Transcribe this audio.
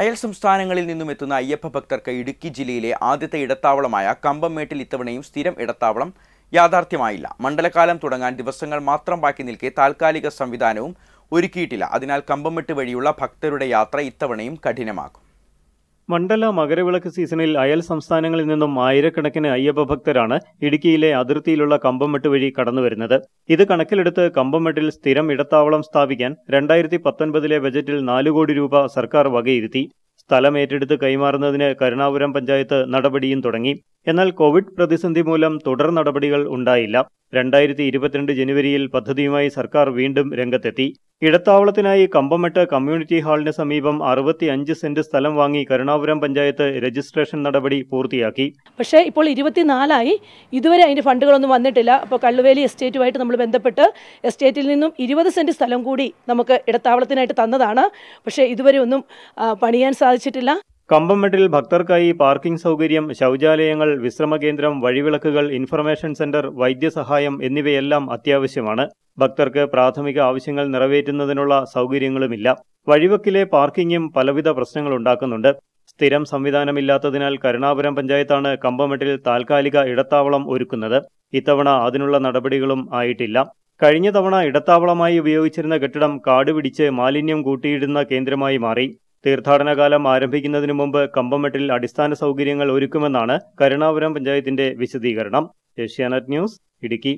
അയൽ സംസ്ഥാനങ്ങളിൽ നിന്നും എത്തുന്ന അയ്യപ്പ ഭക്തർക്ക് ഇടുക്കി ജില്ലയിലെ ആദ്യത്തെ ഇടത്താവളമായ കമ്പംമേട്ടിൽ ഇത്തവണയും സ്ഥിരം ഇടത്താവളം യാഥാർത്ഥ്യമായില്ല മണ്ഡലകാലം തുടങ്ങാൻ ദിവസങ്ങൾ മാത്രം ബാക്കി നിൽക്കെ താൽക്കാലിക സംവിധാനവും ഒരുക്കിയിട്ടില്ല അതിനാൽ കമ്പംമെട്ട് വഴിയുള്ള ഭക്തരുടെ യാത്ര ഇത്തവണയും കഠിനമാക്കും മണ്ഡല മകരവിളക്ക് സീസണിൽ അയൽ സംസ്ഥാനങ്ങളിൽ നിന്നും ആയിരക്കണക്കിന് അയ്യപ്പ ഭക്തരാണ് ഇടുക്കിയിലെ അതിർത്തിയിലുള്ള കമ്പംമെട്ട് വഴി കടന്നുവരുന്നത് ഇത് കണക്കിലെടുത്ത് കമ്പംമെട്ടിൽ സ്ഥിരം ഇടത്താവളം സ്ഥാപിക്കാൻ രണ്ടായിരത്തി പത്തൊൻപതിലെ ബജറ്റിൽ നാലു കോടി രൂപ സർക്കാർ വകയിരുത്തി സ്ഥലം ഏറ്റെടുത്ത് കൈമാറുന്നതിന് കരുണാപുരം പഞ്ചായത്ത് നടപടിയും തുടങ്ങി എന്നാൽ കോവിഡ് പ്രതിസന്ധി മൂലം തുടർ നടപടികൾ ഉണ്ടായില്ല രണ്ടായിരത്തി ഇരുപത്തിരണ്ട് ജനുവരിയിൽ പദ്ധതിയുമായി സർക്കാർ വീണ്ടും രംഗത്തെത്തി ഇടത്താവളത്തിനായി കമ്പമെട്ട് കമ്മ്യൂണിറ്റി ഹാളിന് സമീപം അറുപത്തി അഞ്ച് സെന്റ് സ്ഥലം വാങ്ങി കരുണാപുരം പഞ്ചായത്ത് രജിസ്ട്രേഷൻ നടപടി പൂർത്തിയാക്കി പക്ഷേ ഇപ്പോൾ ഇരുപത്തിനാലായി ഇതുവരെ അതിന്റെ ഫണ്ടുകളൊന്നും വന്നിട്ടില്ല അപ്പോൾ കള്ളുവേലി എസ്റ്റേറ്റുമായിട്ട് നമ്മൾ ബന്ധപ്പെട്ട് എസ്റ്റേറ്റിൽ നിന്നും ഇരുപത് സെന്റ് സ്ഥലം കൂടി നമുക്ക് ഇടത്താവളത്തിനായിട്ട് തന്നതാണ് പക്ഷേ ഇതുവരെ ഒന്നും പണിയാൻ സാധിച്ചിട്ടില്ല കമ്പംമെട്ടിൽ ഭക്തർക്കായി പാർക്കിംഗ് സൗകര്യം ശൗചാലയങ്ങൾ വിശ്രമകേന്ദ്രം വഴിവിളക്കുകൾ ഇൻഫർമേഷൻ സെന്റർ വൈദ്യസഹായം എന്നിവയെല്ലാം അത്യാവശ്യമാണ് ഭക്തർക്ക് പ്രാഥമിക ആവശ്യങ്ങൾ നിറവേറ്റുന്നതിനുള്ള സൗകര്യങ്ങളുമില്ല വഴിവക്കിലെ പാർക്കിങ്ങും പലവിധ പ്രശ്നങ്ങളുണ്ടാക്കുന്നുണ്ട് സ്ഥിരം സംവിധാനമില്ലാത്തതിനാൽ കരുണാപുരം പഞ്ചായത്താണ് കമ്പമെട്ടിൽ താൽക്കാലിക ഇടത്താവളം ഒരുക്കുന്നത് ഇത്തവണ അതിനുള്ള നടപടികളും ആയിട്ടില്ല കഴിഞ്ഞ തവണ ഇടത്താവളമായി ഉപയോഗിച്ചിരുന്ന കെട്ടിടം കാടുപിടിച്ച് മാലിന്യം കൂട്ടിയിടുന്ന കേന്ദ്രമായി മാറി തീർത്ഥാടനകാലം ആരംഭിക്കുന്നതിനു മുമ്പ് കമ്പമെട്ടിൽ അടിസ്ഥാന സൗകര്യങ്ങൾ ഒരുക്കുമെന്നാണ് കരുണാപുരം പഞ്ചായത്തിന്റെ വിശദീകരണം ഏഷ്യാനെറ്റ് ന്യൂസ് ഇടുക്കി